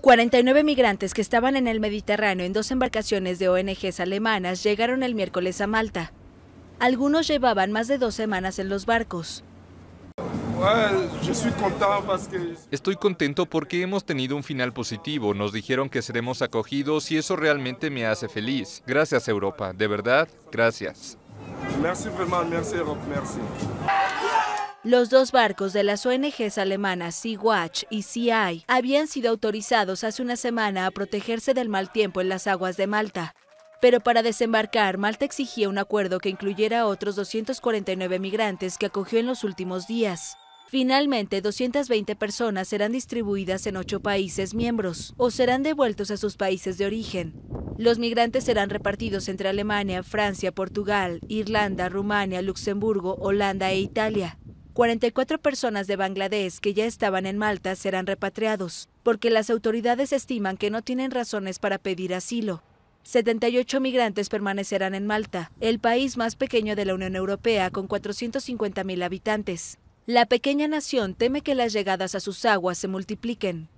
49 migrantes que estaban en el Mediterráneo en dos embarcaciones de ONGs alemanas llegaron el miércoles a Malta. Algunos llevaban más de dos semanas en los barcos. Estoy contento porque hemos tenido un final positivo. Nos dijeron que seremos acogidos y eso realmente me hace feliz. Gracias Europa, de verdad, gracias. Los dos barcos de las ONGs alemanas Sea-Watch y Sea-Eye habían sido autorizados hace una semana a protegerse del mal tiempo en las aguas de Malta. Pero para desembarcar, Malta exigía un acuerdo que incluyera a otros 249 migrantes que acogió en los últimos días. Finalmente, 220 personas serán distribuidas en ocho países miembros o serán devueltos a sus países de origen. Los migrantes serán repartidos entre Alemania, Francia, Portugal, Irlanda, Rumania, Luxemburgo, Holanda e Italia. 44 personas de Bangladesh que ya estaban en Malta serán repatriados, porque las autoridades estiman que no tienen razones para pedir asilo. 78 migrantes permanecerán en Malta, el país más pequeño de la Unión Europea con 450.000 habitantes. La pequeña nación teme que las llegadas a sus aguas se multipliquen.